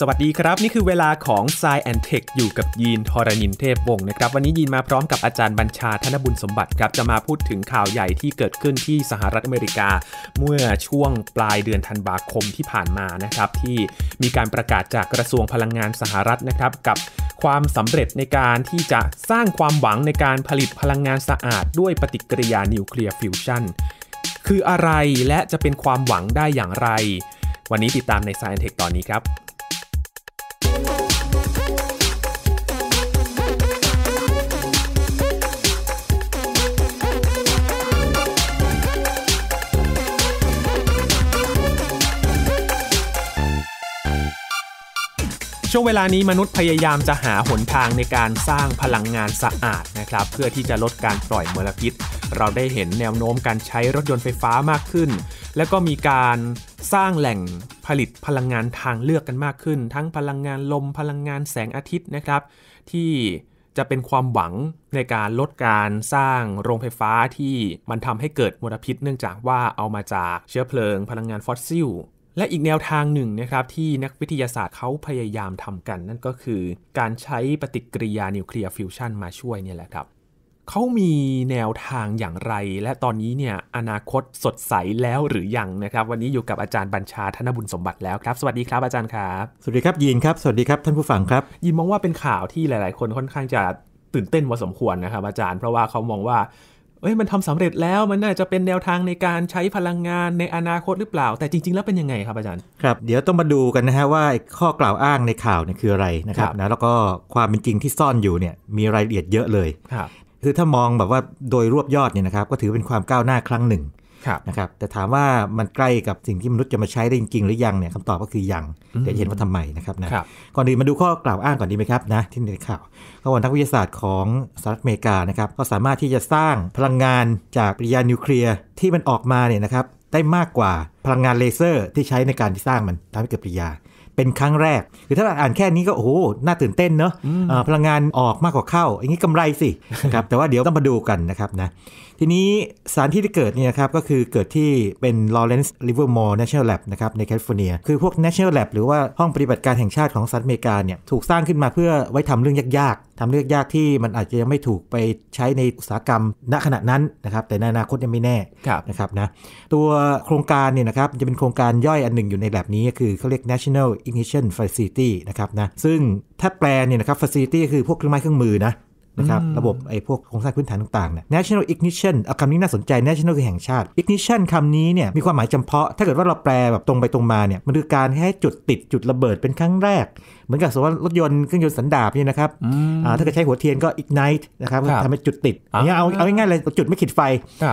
สวัสดีครับ นี่คือเวลาของ s ซแอนเทคอยู่กับยีนทอรานินเทพวงศ์นะครับ วันนี้ยีนมาพร้อมกับอาจารย์บัญชาธนบุญสมบัติครับ จะมาพูดถึงข่าวใหญ่ที่เกิดขึ้นที่สหรัฐอเมริกา เมื่อช่วงปลายเดือนธันวาคมที่ผ่านมานะครับ ที่มีการประกาศจากกระทรวงพลังงานสหรัฐนะครับ กับความสำเร็จในการที่จะสร้างความหวังในการผลิตพลังงานสะอาดด้วยปฏิกิริยานิวเคลียร์ฟิวชั่นคืออะไรและจะเป็นความหวังได้อย่างไร วันนี้ติดตามในไซแอนเทคตอนนี้ครับช่วงเวลานี้มนุษย์พยายามจะหาหนทางในการสร้างพลังงานสะอาดนะครับเพื่อที่จะลดการปล่อยมลพิษ เราได้เห็นแนวโน้มการใช้รถยนต์ไฟฟ้ามากขึ้น แล้วก็มีการสร้างแหล่งผลิตพลังงานทางเลือกกันมากขึ้น ทั้งพลังงานลมพลังงานแสงอาทิตย์นะครับที่จะเป็นความหวังในการลดการสร้างโรงไฟฟ้าที่มันทำให้เกิดมลพิษ เนื่องจากว่าเอามาจากเชื้อเพลิงพลังงานฟอสซิลและอีกแนวทางหนึ่งนะครับที่นักวิทยาศาสตร์เขาพยายามทำกัน นั่นก็คือการใช้ปฏิกิริยา นิวเคลียร์ฟิวชันมาช่วยเนี่ยแหละครับเขามีแนวทางอย่างไร และตอนนี้เนี่ยอนาคตสดใสแล้วหรือยังนะครับวันนี้อยู่กับอาจารย์บัญชาธนบุญสมบัติแล้วครับ สวัสดีครับอาจารย์ครับสวัสดีครับยินครับสวัสดีครับท่านผู้ฟังครับ ยินมองว่าเป็นข่าวที่หลาย ๆ คนค่อนข้างจะตื่นเต้นพอสมควรนะครับ อาจารย์ เพราะว่าเขามองว่าเอ้ยมันทำสำเร็จแล้วมันน่าจะเป็นแนวทางในการใช้พลังงานในอนาคตหรือเปล่า แต่จริง ๆ แล้วเป็นยังไงครับอาจารย์ครับเดี๋ยวต้องมาดูกันนะฮะว่าข้อกล่าวอ้างในข่าวเนี่ยคืออะไรนะครับนะแล้วก็ความเป็นจริงที่ซ่อนอยู่เนี่ยมีรายละเอียดเยอะเลยครับคือถ้ามองแบบว่าโดยรวบยอดเนี่ยนะครับก็ถือเป็นความก้าวหน้าครั้งหนึ่งนะครับแต่ถามว่ามันใกล้กับสิ่งที่มนุษย์จะมาใช้ได้จริงหรือยังเนี่ยคำตอบก็คือยังเดี๋ยวเห็นว่าทำไมนะครับนะก่อนอื่นมาดูข้อกล่าวอ้างก่อนดีไหมครับนะ ที่ในข่าวก็วันนักวิทยาศาสตร์ของสหรัฐอเมริกานะครับก็สามารถที่จะสร้างพลังงานจากปริยานิวเคลียร์ที่มันออกมาเนี่ยนะครับ ได้มากกว่าพลังงานเลเซอร์ที่ใช้ในการที่สร้างมันทำให้เกิดปริยา เป็นครั้งแรกคือถ้าเราอ่านแค่นี้ก็โอ้โหน่าตื่นเต้นเนอะพลังงานออกมากกว่าเข้าอย่างนี้กำไรสิครับแต่ว่าเดี๋ยวต้องมาดูกันนะครับนะทีนี้สารที่ที่เกิดเนี่ยครับก็คือเกิดที่เป็น Lawrence Livermore National Lab นะครับในแคลิฟอร์เนีย คือพวก National Lab หรือว่าห้องปฏิบัติการแห่งชาติของสหรัฐอเมริกาเนี่ยถูกสร้างขึ้นมาเพื่อไว้ทำเรื่องยากๆ ทำเรื่องยากที่มันอาจจะยังไม่ถูกไปใช้ในอุตสาหกรรมณขณะนั้นนะครับแต่ในอนาคตยังไม่แน่นะครับนะตัวโครงการเนี่ยนะครับจะเป็นโครงการย่อยอันหนึ่งอยู่ในแบบนี้ก็คือเขาเรียก National Ignition Facility นะครับนะซึ่งถ้าแปลเนี่ยนะครับ facility คือพวกเครื่องไม้เครื่องมือนะนะครับระบบไอ้พวกโครงสร้างพื้นฐานต่างๆเนี่ย national ignition เอาคำนี้น่าสนใจ national คือแห่งชาติ ignition คำนี้เนี่ยมีความหมายจำเพาะ ถ้าเกิดว่าเราแปลแบบตรงไปตรงมาเนี่ยมันคือการให้จุดติดจุดระเบิดเป็นครั้งแรก เหมือนกับสมมติว่ารถยนต์เครื่องยนต์สันดาบเนี่ยนะครับถ้าเกิดใช้หัวเทียนก็ ignite นะครับทำให้จุดติดอย่างเงี้ยเอาเอาง่ายๆเลยจุดไม่ขีดไฟ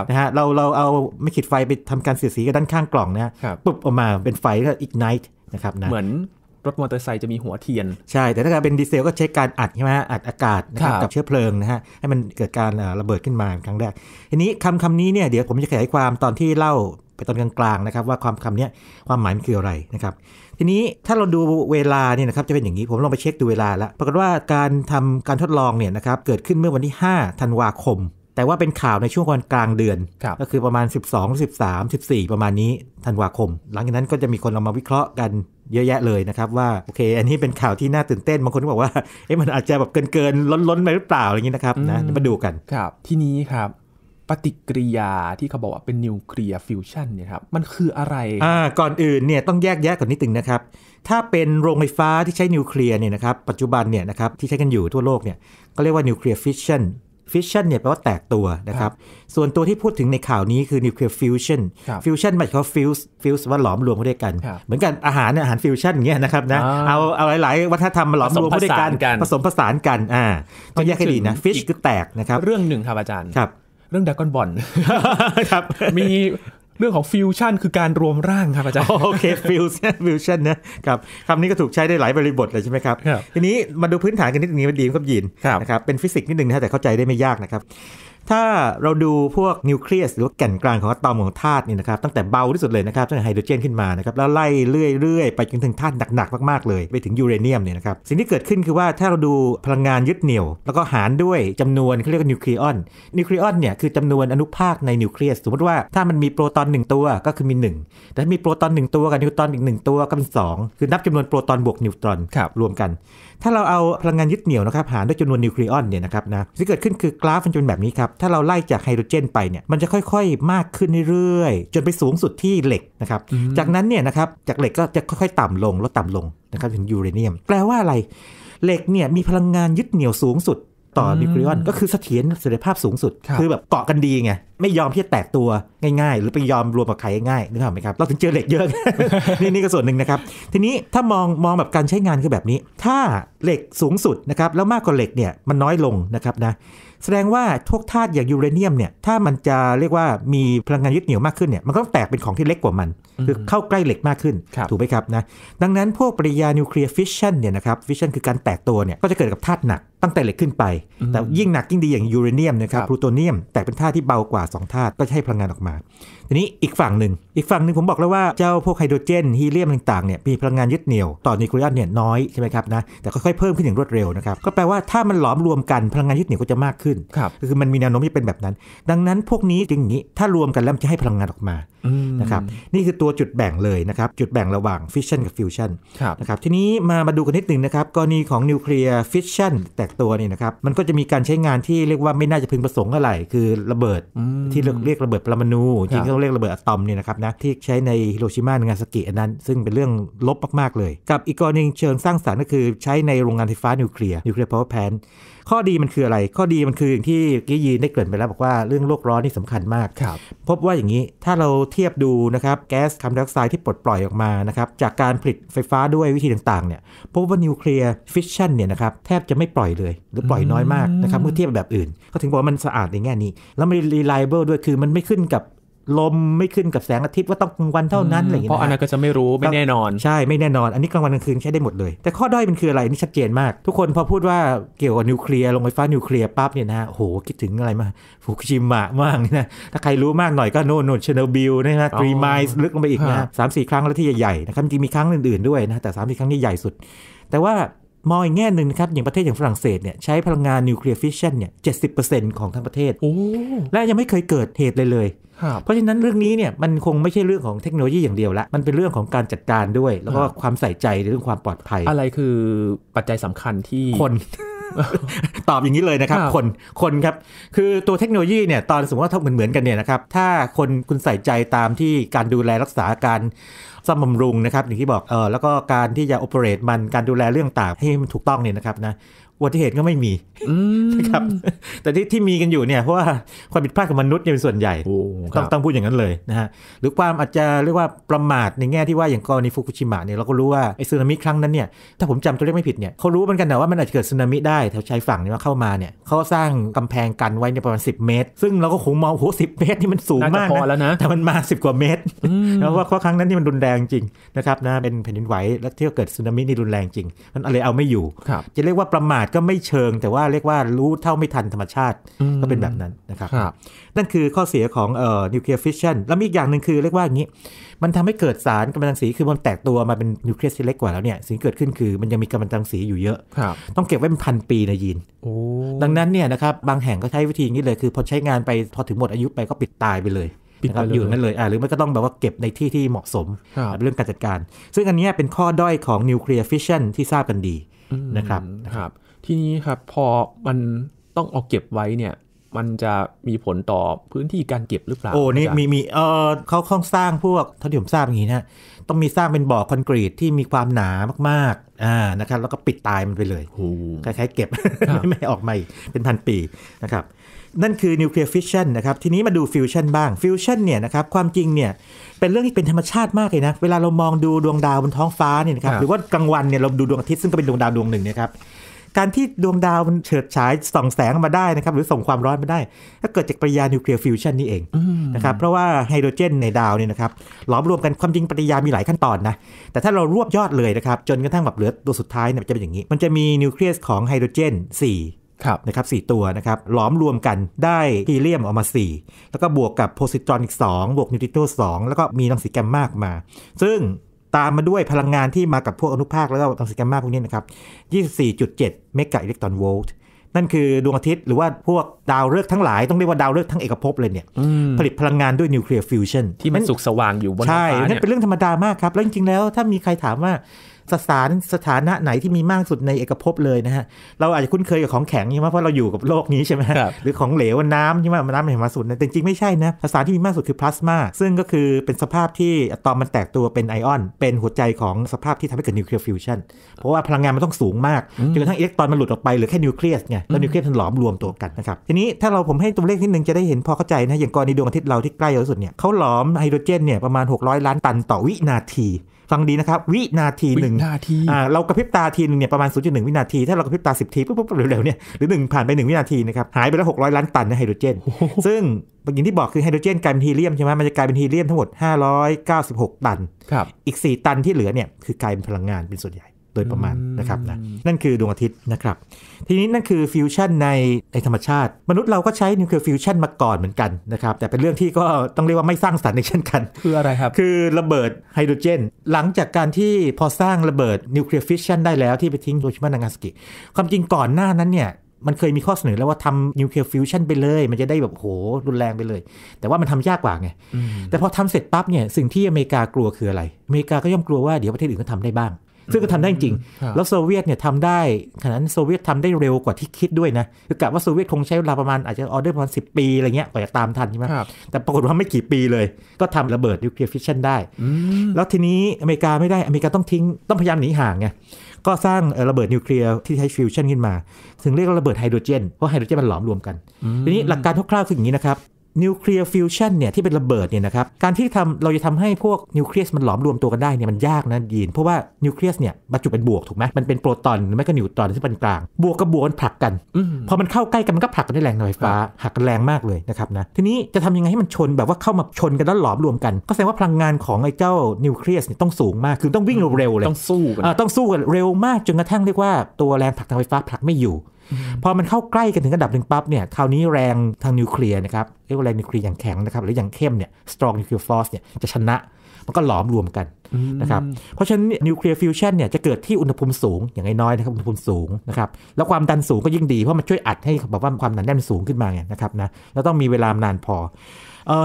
นะฮะ เราเราเอาไม่ขีดไฟไปทำการเสียดสีกับด้านข้างกล่องนะปุ๊บออกมาเป็นไฟก็ ignite นะครับนะเหมือนรถมอเตอร์ไซค์จะมีหัวเทียนใช่แต่ถ้าเกิดเป็นดีเซลก็ใช้การอัดใช่ไหมอัดอากาศนะครับกับเชื้อเพลิงนะฮะให้มันเกิดการระเบิดขึ้นมาครั้งแรกทีนี้คำคำนี้เนี่ยเดี๋ยวผมจะขยายความตอนที่เล่าไปตอนกลาง ๆ นะครับ ว่าความคำนี้ความหมายมันคืออะไรนะครับ ทีนี้ถ้าเราดูเวลาเนี่ยนะครับจะเป็นอย่างนี้ผมลองไปเช็คดูเวลาแล้วปรากฏว่าการทำการทดลองเนี่ยนะครับเกิดขึ้นเมื่อวันที่5ธันวาคมแต่ว่าเป็นข่าวในช่วงวันกลางเดือน ก็คือประมาณ 12 13 14 ประมาณนี้ธันวาคม หลังจากนั้นก็จะมีคนเอามาวิเคราะห์กันเยอะแยะเลยนะครับ ว่าโอเคอันนี้เป็นข่าวที่น่าตื่นเต้นบางคนก็บอกว่าเอ๊ะมันอาจจะแบบเกินเกินล้นล้นไปหรือเปล่าอะไรอย่างนี้นะครับนะมาดูกันครับที่นี้ครับ ปฏิกิริยาที่เขาบอกว่าเป็นนิวเคลียร์ฟิวชันเนี่ยครับมันคืออะไรอ่าก่อนอื่นเนี่ยต้องแยกแยะก่อนนิดนึงนะครับถ้าเป็นโรงไฟฟ้าที่ใช้นิวเคลียร์เนี่ยนะครับปัจจุบันเนี่ยนะครับที่ใช้กันอยู่ทั่วโลกเนี่ยก็เรียกว่านิวเคลียร์ฟิชชันฟิชชันเนี่ยแปลว่าแตกตัวนะครับ ส่วนตัวที่พูดถึงในข่าวนี้คือนิวเคลียร์ฟิวชันฟิวชันหมายความวส์ฟิวส์ว่าหลอมรวมเข้าด้วยกัน เหมือนกันอาหารเนี่ยอาหารฟิวชันเงี้ยนะครับนะเอาเอาหลาย ๆ วัฒนธรรมมาหลอมรวมเข้าด้วยกัน ผสมผสานกันอ่าต้องแยกให้ดีนะฟิชคือแตกนะครับ เรื่องหนึ่งครับอาจารย์ครับเรื่องดักกอนบอลครับมีเรื่องของฟิวชั่นคือการรวมร่างครับอาจารย์โอเคฟิวชั่นฟิวชั่นนะครับ คำนี้ก็ถูกใช้ได้หลายบริบทเลยใช่ไหมครับทีนี้มาดูพื้นฐานกันนิดนึงมันดีครับยินนะครับ เป็นฟิสิกส์นิดนึงนะแต่เข้าใจได้ไม่ยากนะครับถ้าเราดูพวกนิวเคลียส หรือว่าแก่นกลางของอะตอมของธาตุนี่นะครับตั้งแต่เบาที่สุดเลยนะครับ ตั้งแต่ไฮโดรเจนขึ้นมานะครับแล้วไล่เรื่อยๆ ไปจนถึงธาตุหนักๆ มากๆเลย ไปถึงยูเรเนียมเนี่ยนะครับ สิ่งที่เกิดขึ้นคือว่าถ้าเราดูพลังงานยึดเหนี่ยว แล้วก็หารด้วยจำนวนเขาเรียกว่านิวเคลีออนนิวเคลีออนเนี่ยคือจำนวนอนุภาคในนิวเคลียสสมมติว่าถ้ามันมีโปรตอน1ตัวก็คือมี1แต่ถ้ามีโปรตอน1ตัวกับนิวตรอนอีก 1 ตัวก็เป็น2คือนับจำนวนโปรตอนบวกนิวตรอนรวมกัน ถ้าเราเอาพลังงานยึดเหนี่ยวนะครับหารด้วยจำนวนนิวคลียอนเนี่ยนะครับนะสิ่งที่เกิดขึ้นคือกราฟมันจะเป็นแบบนี้ครับับถ้าเราไล่จากไฮโดรเจน ไปเนี่ยมันจะค่อย ๆ มากขึ้นเรื่อยๆ จนไปสูงสุดที่เหล็กนะครับ จากนั้นเนี่ยนะครับ จากเหล็กก็จะค่อยๆ ต่ำลงลดต่ำลงนะครับถึงยูเรเนียม แปลว่าอะไร เหล็กเนี่ย มีพลังงานยึดเหนี่ยวสูงสุดต่อนิวคลีออนก็คือเสถียรเสถียรภาพสูงสุด คือแบบเกาะกันดีไง ไม่ยอมที่จะแตกตัวง่ายๆ หรือไปยอมรวมกับใครง่ายนึกออกไหมครับเราถึงเจอเหล็กเยอะ นี่นี่ก็ส่วนหนึ่งนะครับ ทีนี้ถ้ามองมองแบบการใช้งานคือแบบนี้ ถ้าเหล็กสูงสุดนะครับแล้วมากกว่าเหล็กเนี่ยมันน้อยลงนะครับนะแสดงว่าพวกธาตุอย่างยูเรเนียมเนี่ยถ้ามันจะเรียกว่ามีพลังงานยึดเหนี่ยวมากขึ้นเนี่ยมันก็ต้องแตกเป็นของที่เล็กกว่ามัน คือเข้าใกล้เหล็กมากขึ้น ถูกไหมครับนะดังนั้นพวกปริยานิวเคลียร์ฟิชชันเนี่ยนะครับฟิชชันคือการแตกตัวเนี่ยก็จะเกิดกับธาตุหนักตั้งแต่เหล็กขึ้นไป แต่ยิ่งหนักยิ่งดีอย่าง ยูเรเนียมนะครับพลูโตเนียม แต่เป็นธาตุที่เบากว่า2ธาตุก็ใช้พลังงานออกมา ทีนี้อีกฝั่งหนึ่ง อีกฝั่งหนึ่งผมบอกแล้วว่าเจ้าพวกไฮโดรเจนฮีเลียมต่างๆเนี่ยมีพลังงานยึดเหนี่ยว ต่อนิวเคลียสเนี่ยน้อย ใช่ไหมครับนะ แต่ค่อยๆเพิ่มขึ้นอย่างรวดเร็วนะครับ ก็แปลว่าถ้ามันหลอมรวมกันพลังงานยึดเหนี่ยวก็จะมากขึ้นคือมันมีแนวโน้มที่เป็นแบบนั้น ดังนั้นพวกนี้จึงอย่างนี้ถ้ารวมกันแล้วจะให้พลังงานออกมานะครับนี่คือตัวจุดแบ่งเลยนะครับจุดแบ่งระหว่างฟิชชันกับฟิวชันนะครับทีนี้มามาดูกันนิดหนึ่งนะครับกรณีของนิวเคลียร์ฟิชชันแตกตัวนี่นะครับมันก็จะมีการใช้งานที่เรียกว่าไม่น่าจะพึงประสงค์อะไร คือระเบิดที่เรียกระเบิดปรมาณูจริงต้องเรียกระเบิดอะตอมนี่นะครับนะที่ใช้ในฮิโรชิมานงานสกิอันนั้น ซึ่งเป็นเรื่องลบมากๆเลยกับอีกกรณีเชิงสร้างสรรค์ก็คือใช้ในโรงงานไฟฟ้านิวเคลียร์นิวเคลียร์พาวเวอร์แพนข้อดีมันคืออะไร ข้อดีมันคืออย่างที่กี้ยีนได้เกริ่นไปแล้ว บอกว่าเรื่องโลกร้อนนี่สำคัญมาก พบว่าอย่างนี้ถ้าเราเทียบดูนะครับ แก๊สคาร์บอนไดออกไซด์ที่ปลดปล่อยออกมานะครับ จากการผลิตไฟฟ้าด้วยวิธีต่าง ๆ เนี่ย พบว่านิวเคลียร์ฟิชชันเนี่ยนะครับ แทบจะไม่ปล่อยเลย หรือปล่อยน้อยมากนะครับ เมื่อเทียบแบบอื่น ก็ถึงบอกว่ามันสะอาดในแง่นี้แล้วมันรีไลเบิลด้วยคือมันไม่ขึ้นกับลมไม่ขึ้นกับแสงอาทิตย์ว่าต้องกลางวันเท่านั้นอะไรอย่างเงี้ยเพราะอันนั้นก็จะไม่รู้ไม่แน่นอนใช่ไม่แน่นอน อันนี้กลางวันกลางคืนใช้ได้หมดเลยแต่ข้อด้อยมันคืออะไรนี่ชัดเจนมาก ทุกคนพอพูดว่าเกี่ยวกับนิวเคลียร์ลงไฟฟ้านิวเคลียร์ปั๊บเนี่ยนะโหคิดถึงอะไรมาฟุกุชิมะมากนะถ้าใครรู้มากหน่อยก็โนนโน่เชนอบิลนะฮะทรีมายส์ลึกลงไปอีกนะสามสี่ครั้งแล้วที่ใหญ่ๆนะครับจริงมีครั้งอื่นๆด้วยนะแต่สามสี่ครั้งนี่ใหญ่สุด แต่ว่ามองอีกแง่หนึ่งนะครับอย่างประเทศอย่างฝรั่งเศสเนี่ยใช้พลังงานนิวเคลียร์ฟิชชันเนี่ยเจ็ของทั้งประเทศและยังไม่เคยเกิดเหตุเลยเลยเพราะฉะนั้นเรื่องนี้เนี่ยมันคงไม่ใช่เรื่องของเทคโนโลยีอย่างเดียวละมันเป็นเรื่องของการจัดการด้วย แล้วก็ความใส่ใจในเรื่องความปลอดภัย อะไรคือปัจจัยสำคัญที่คน ตอบอย่างนี้เลยนะครับคนคนครับคือตัวเทคโนโลยีเนี่ยตอนสมมติว่าเหมือนเหมือนกันเนี่ยนะครับถ้าคนคุณใส่ใจตามที่การดูแลรักษาการซ่อมบำรุงนะครับ อย่างที่บอกเออแล้วก็การที่จะโอเปเรตมันการดูแลเรื่องต่างให้มันถูกต้องเนี่ยนะครับนะอุบัติเหตุก็ไม่มีนะครับแต่ที่ที่มีกันอยู่เนี่ยเพราะว่าความผิดพลาดของมนุษย์เนี่ยเป็นส่วนใหญ่ต้องต้องพูดอย่างนั้นเลยนะฮะ หรือความอาจจะเรียกว่าประมาทในแง่ที่ว่าอย่างกรณีฟุกุชิมะเนี่ยเราก็รู้ว่า ไอ้สึนามิครั้งนั้นเนี่ยถ้าผมจำตัวเลขไม่ผิดเนี่ยเขารู้เหมือนกันนะว่ามันอาจจะเกิดสึนามิได้แถวชายฝั่งเนี่ยเข้ามาเนี่ยเขาสร้างกำแพงกันไว้เนี่ยประมาณ10 เมตร ซึ่งเราก็คงมองโอ้โหสิเมตรนี่มันสูงมากนะแต่มันมา 10 กว่าเมตราะว่าครั้งนั้นนี่มันรุนแรงจริงนะครับนะเป็นแผ่นดินไหวและที่เกิดสึนามินี่รุนแรงจริง มันอะไรเอาไม่อยู่ จะเรียกว่าประมาทก็ไม่เชิง แต่ว่าเรียกว่ารู้เท่าไม่ทันธรรมชาติก็เป็นแบบนั้นนะครับนั่นคือข้อเสียของเอ่อนิวเคลียร์ฟิชชันแล้วมีอีกอย่างหนึ่งคือเรียกว่าอย่างนี้ มันทำให้เกิดสารกัมมันตังสีคือมันแตกตัวมาเป็นนิวเคลียสที่เล็กกว่าแล้วเนี่ยสิ่งเกิดขึ้นคือมันยังมีกัมมันตังสีอยู่เยอะต้องเก็บไว้เป็นพันปีในยีนดังนั้นเนี่ยนะครับบางแห่งก็ใช้วิธีนี้เลยคือพอใช้งานไปพอถึงหมดอายุไปก็ปิดตายไปเลยปิดอยู่นั่นเลยอ่าหรือไม่ก็ต้องแบบว่าเก็บในที่ที่เหมาะสมเรื่องการจัดการ ซึ่งอันนี้เป็นข้อด้อยของนิวเคลียร์ฟิชชันที่ทราบกันดีนะครับครับทีนี้ครับพอมันต้องเอาเก็บไว้เนี่ย มันจะมีผลต่อพื้นที่การเก็บหรือเปล่า โอ้นี่มีมีเออเขาค้องสร้างพวกเท่าที่ผมทราบอย่างนี้นะ ต้องมีสร้างเป็นบ่อคอนกรีตที่มีความหนามากๆอ่านะครับแล้วก็ปิดตายมันไปเลยคล้ายๆเก็บไม่ออกม่เป็นพันปีนะครับนั่นคือนิวเคลียร์ฟิชชันนะครับทีนี้มาดูฟิวชันบ้างฟิวชันเนี่ยนะครับความจริงเนี่ยเป็นเรื่องที่เป็นธรรมชาติมากเลยนะเวลาเรามองดูดวงดาวบนท้องฟ้าเนี่ยนะครับหรือว่ากลางวันเนี่ยเราดูดวงอาทิตย์ ซึ่งก็เป็นดวงดาวดวงหนึ่งนะครับการที่ดวงดาวมันเฉิดฉายส่องแสงมาได้นะครับหรือส่งความร้อนมาได้ ก็เกิดจากปริยานิวเคลียร์ฟิวชันนี่เองนะครับเพราะว่าไฮโดรเจนในดาวเนี่ยนะครับหลอมรวมกันความจริงปริยามีหลายขั้นตอนนะแต่ถ้าเรารวบยอดเลยนะครับจนกระทั่งแบบเหลือตัวสุดท้ายเนี่ยจะเป็นอย่างนี้ มันจะมีนิวเคลียสของไฮโดรเจน4นะครับสตัวนะครับหลอมรวมกันได้ฮีเลียมออกมา 4 แล้วก็บวกกับโพซิตรอนอีก 2 บวกนิวตริโน2แล้วก็มีรังสีแกมมากมา ซึ่งตามมาด้วยพลังงานที่มากับพวกอนุภาคแล้วก็รังสีแกมมาพวกนี้นะครับ 24.7เมกะอิเล็กตรอนโวลต์นั่นคือดวงอาทิตย์หรือว่าพวกดาวฤกษ์ทั้งหลายต้องเรียกว่าดาวฤกษ์ทั้งเอกภพเลยเนี่ยผลิตพลังงานด้วยนิวเคลียร์ฟิวชันที่มันสุกสว่างอยู่บนท้องฟ้าเนี่ยใช่นั่นเป็นเรื่องธรรมดามากครับแล้วจริงๆแล้ว ถ้ามีใครถามว่าสสารสถานะไหนที่มีมากสุดในเอกภพเลยนะฮะ เราอาจจะคุ้นเคยกับของแข็งใช่ไหมเพราะเราอยู่กับโลกนี้ใช่ไหมหรือของเหลวน้ำใช่ไหมน้ำเห็นมาสุด แต่จริงไม่ใช่นะสสารที่มีมากสุดคือพลาสมาซึ่งก็คือเป็นสภาพที่อะตอมมันแตกตัวเป็นไอออนเป็นหัวใจของสภาพที่ทำให้เกิดนิวเคลียร์ฟิวชันเพราะว่าพลังงานมันต้องสูงมากจนกระทั่งอิเล็กตรอนมันหลุดออกไปหรือแค่นิวเคลียสไงแล้วนิวเคลียสมันหลอมรวมตัวกันนะครับทีนี้ถ้าเราผมให้ตัวเลขนิดนึงจะได้เห็นพอเข้าใจนะอย่างกรณีดวงอาทิตย์เราที่ใกล้ที่สุดเนี่ยเขาหลอมไฮโดรเจนเนี่ยประมาณ600ล้านตันต่อวินาทีฟังดีนะครับ วินาทีหนึ่งเรากระพริบตาทีนึงเนี่ยประมาณ 0.1 วินาที ถ้าเรากระพริบตา 10 ทีปุ๊บเร็วๆเนี่ยหรือหนึ่งผ่านไป 1 วินาทีนะครับหายไปแล้ว600 ล้านตันในไฮโดรเจน ซึ่งอย่างที่บอกคือไฮโดรเจนกลายเป็นฮีเลียมใช่ไหมมันจะกลายเป็นฮีเลียมทั้งหมด 596 ตันอีก 4 ตันที่เหลือเนี่ยคือกลายเป็นพลังงานเป็นส่วนใหญ่ดยประมาณนะครับนะนั่นคือดวงอาทิตย์นะครับ ทีนี้นั่นคือฟิวชั่นในในธรรมชาติ มนุษย์เราก็ใช้นิวเคลียร์ฟิวชั่นมาก่อนเหมือนกันนะครับ แต่เป็นเรื่องที่ก็ต้องเรียกว่าไม่สร้างสรรค์เช่นกัน คืออะไรครับ คือระเบิดไฮโดรเจนหลังจากการที่พอสร้างระเบิดนิวเคลียร์ฟิชชั่นได้แล้วที่ไปทิ้งโรชิมานางาสกิ ความจริงก่อนหน้านั้นเนี่ยมันเคยมีข้อเสนอแล้วว่าทำนิวเคลียร์ฟิวชั่นไปเลย มันจะได้แบบโห รุนแรงไปเลย แต่ว่ามันทำยากกว่าไงแต่พอทำเสร็จปั๊บเนี่ยสิ่งที่อเมริกากลัวคืออะไรอเมริกาก็ย่อมกลัวว่าเดี๋ยวประเทศอื่นก็ทำได้บ้างซึ่งก็ทำได้จริง แล้วโซเวียตเนี่ยทำได้ขะนั้นโซเวียตทำได้เร็วกว่าที่คิดด้วยนะ คือกะว่าโซเวียตคงใช้เวลาประมาณอาจจะออเดอร์ประมาณสิปีอะไรเงี้ย กว่าจะตามทันใช่ไหมแต่ปรากฏว่าไม่กี่ปีเลย ก็ทำระเบิดนิวเคลียร์ฟิชชั่นได้ แล้วทีนี้อเมริกาไม่ได้ อเมริกาต้องทิ้ง ต้องพยายามหนีห่างไง ก็สร้างระเบิดนิวเคลียร์ที่ใช้ฟิวชั่นขึ้นมาถึงเรียกว่าระเบิดไฮโดรเจน เพราะไฮโดรเจนมันหลอมรวมกัน ทีนี้หลักการคร่าวๆคืออย่างนี้นะครับนิวเคลียร์ฟิวชันเนี่ยที่เป็นระเบิดเนี่ยนะครับการที่ทำเราจะทำให้พวกนิวเคลียสมันหลอมรวมตัวกันได้เนี่ยมันยากนะ ยีนเพราะว่านิวเคลียสเนี่ยบรรจุเป็นบวกถูกไหมมันเป็นโปรตอน หรือไม่ก็นิวตรอน ที่เป็นกลาง บวกกับบวกมันผลักกันพอมันเข้าใกล้กันมันก็ผลักกันได้แรงไฟฟ้าหักกันแรงมากเลยนะครับนะทีนี้จะทำยังไงให้มันชนแบบว่าเข้ามาชนกันแล้วหลอมรวมกัน ก็แสดงว่าพลังงานของไอ้เจ้านิวเคลียสเนี่ยต้องสูงมาก คือต้องวิ่งเร็วเลยต้องสู้กันต้องสู้กันเร็วมากจนกระทั่งเรียกว่าตัวแรงผลักทางไฟฟ้าผลักไม่อยู่พอมันเข้าใกล้กันถึงระดับหนึ่งปั๊บเนี่ยคราวนี้แรงทางนิวเคลียร์นะครับเรียกว่าแรงนิวเคลียร์อย่างแข็งนะครับ หรืออย่างเข้มเนี่ย strong nuclear force เนี่ยจะชนะมันก็หลอมรวมกันนะครับเพราะฉะนั้นนิวเคลียร์ฟิวชันเนี่ยจะเกิดที่อุณหภูมิสูงอย่างน้อยนะครับ อุณหภูมิสูงนะครับแล้วความดันสูงก็ยิ่งดีเพราะมันช่วยอัดให้แบบว่าความหนาแน่นสูงขึ้นมาไงนะครับนะแล้วต้องมีเวลานานพอ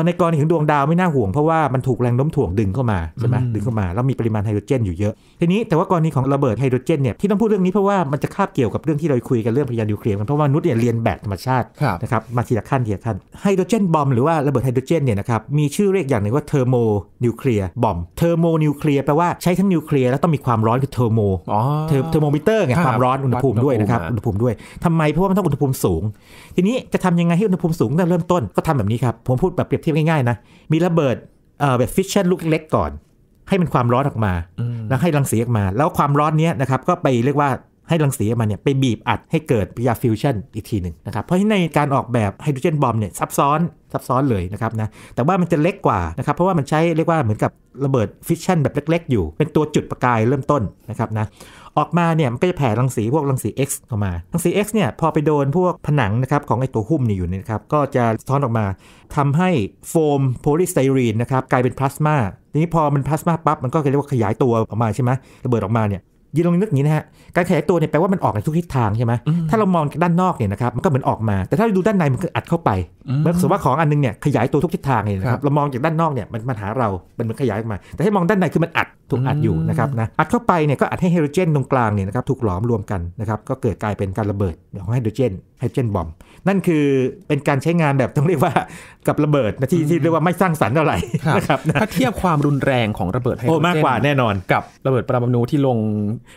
ในกรณีของดวงดาวไม่น่าห่วงเพราะว่ามันถูกแรงโน้มถ่วงดึงเข้ามาใช่ไหมดึงเข้ามา แล้วมีปริมาณไฮโดรเจนอยู่เยอะ ทีนี้แต่ว่ากรณีของระเบิดไฮโดรเจนเนี่ยที่ต้องพูดเรื่องนี้เพราะว่ามันจะคาบเกี่ยวกับเรื่องที่เราคุยกันเรื่องพยานนิวเคลียร์กันเพราะว่านุษย์เนี่ยเรียนแบบธรรมชาตินะครับมาทีละขั้นทีละขั้นไฮโดรเจนบอมหรือว่าระเบิดไฮโดรเจนเนี่ยนะครับมีชื่อเรียกอย่างหนึ่งว่าเทอร์โมนิวเคลียร์บอมเทอร์โมนิววเคลียร์แปลว่าใช้ทั้งนิวเคลียร์แล้วต้องมีความร้อนคือเทอร์โมเทอร์โมมิเตอร์ไง ความร้อนอุณหภูมิด้วยนะครับอุณหภูมิด้วย ทำไมเพราะว่ามันต้องอุณหภูมิสูง ทีนี้จะทำยังไงให้อุณหภูมิสูงตั้งเริ่มต้นก็ทำแบบนี้ครับ ผมพูดแบบเปรียบเทียบง่ายๆนะมีระเบิดแบบฟิชเชนลูกเล็กก่อน ให้มันความร้อนออกมา แล้วให้รังสีออกมา แล้วความร้อนนี้นะครับก็ไปเรียกว่าให้รังสีออกมาเนี่ยไปบีบอัดให้เกิดปริยาฟิวชั่นอีกทีหนึ่งนะครับเพราะในการออกแบบไฮโดรเจนบอมเนี่ยซับซ้อนซับซ้อนเลยนะครับนะแต่ว่ามันจะเล็กกว่านะครับเพราะว่ามันใช้เรียกว่าเหมือนกับระเบิดฟิชชั่นแบบเล็กๆอยู่ เป็นตัวจุดประกายเริ่มต้นนะครับนะออกมาเนี่ยมันก็จะแผ่รังสีพวกรังสี X ออกมา รังสี X เนี่ยพอไปโดนพวกผนังนะครับของไอตัวหุ้มนี่อยู่นะครับก็จะสะท้อนออกมา ทำให้โฟมโพลีสไตรีนนะครับกลายเป็นพลาสมาทีนี้พอมันพลาสมาปั๊บมันก็เรียกว่าขยายตัวออกมาใช่ไหมระเบิดออกมาเนี่ยยืนลงนึกอย่างนี้นะฮะ การขยายตัวเนี่ยแปลว่ามันออกในทุกทิศทางใช่ไหมถ้าเรามองด้านนอกเนี่ยนะครับ มันก็เหมือนออกมา แต่ถ้าดูด้านในมันก็อัดเข้าไป เมื่อสมมติว่าของอันนึงเนี่ยขยายตัวทุกทิศทางเลยนะครับ เรามองจากด้านนอกเนี่ยมันมาหาเรามันมันขยายออกมา แต่ให้มองด้านในคือมันอัด ถูกอัดอยู่นะครับนะ อัดเข้าไปเนี่ยก็อัดให้ไฮโดรเจนตรงกลางเนี่ยนะครับถูกหลอมรวมกันนะครับ ก็เกิดกลายเป็นการระเบิดของไฮโดรเจนไฮเจนบอมนั่นคือเป็นการใช้งานแบบต้องเรียกว่ากับระเบิดนะที่ที่เรียกว่าไม่สร้างสรรค์เท่าไหร่นะครับถ้าเทียบความรุนแรงของระเบิดไฮเดเจนมากกว่าแน่นอนกับระเบิดปรมาณูที่ลง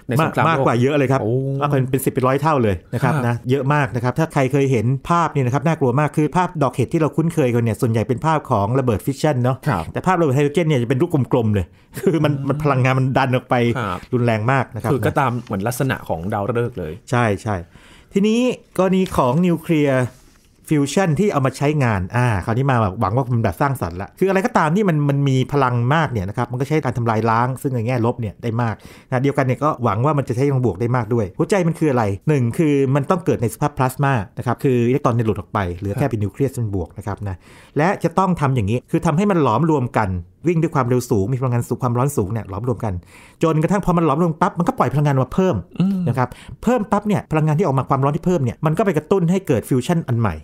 ในสงครามมากกว่าเยอะเลยครับมากเป็นเป็นสิบเป็นร้อยเท่าเลยนะครับนะเยอะมากนะครับถ้าใครเคยเห็นภาพนี่นะครับน่ากลัวมากคือภาพดอกเห็ดที่เราคุ้นเคยกันเนี่ยส่วนใหญ่เป็นภาพของระเบิดฟิชชั่นเนาะแต่ภาพระเบิดไฮดเจนเนี่ยจะเป็นลูกกลมๆเลย คือมันมันพลังงานมันดันออกไป รุนแรงมากนะครับคือก็ตามเหมือนลักษณะของดาวฤกษ์เลยใช่ใช่ทีนี้กรณีของนิวเคลียร์ฟิวชั่นที่เอามาใช้งาน อ่า คราวนี้มาแบบหวังว่ามันแบบสร้างสรรค์ละ คืออะไรก็ตามที่มันมันมีพลังมากเนี่ยนะครับ มันก็ใช้การทำลายล้าง ซึ่งในแง่ลบเนี่ยได้มากนะเดียวกันเนี่ยก็หวังว่ามันจะใช้ทางบวกได้มากด้วย หัวใจมันคืออะไร 1 คือมันต้องเกิดในสภาพพลาสมานะครับ คืออิเล็กตรอนเนี่ยหลุดออกไปเหลือแค่เป็นนิวเคลียสเป็นบวกนะครับนะ และจะต้องทำอย่างนี้ คือทำให้มันหลอมรวมกัน วิ่งด้วยความเร็วสูง มีพลังงานสูงความร้อนสูงเนี่ยหลอมรวมกัน จนกระทั่งพอมันหลอมรวมปั๊บ มันก็ปล่อยพลังงานมาเพิ่มนะครับเพิ่มปั๊บเนี่ยพลังงานที่ออกมาความร้อนที่เพิ่มเนี่ยมันก็ไปกระตุ้นให้เกิดฟิวชั่นอันใหม่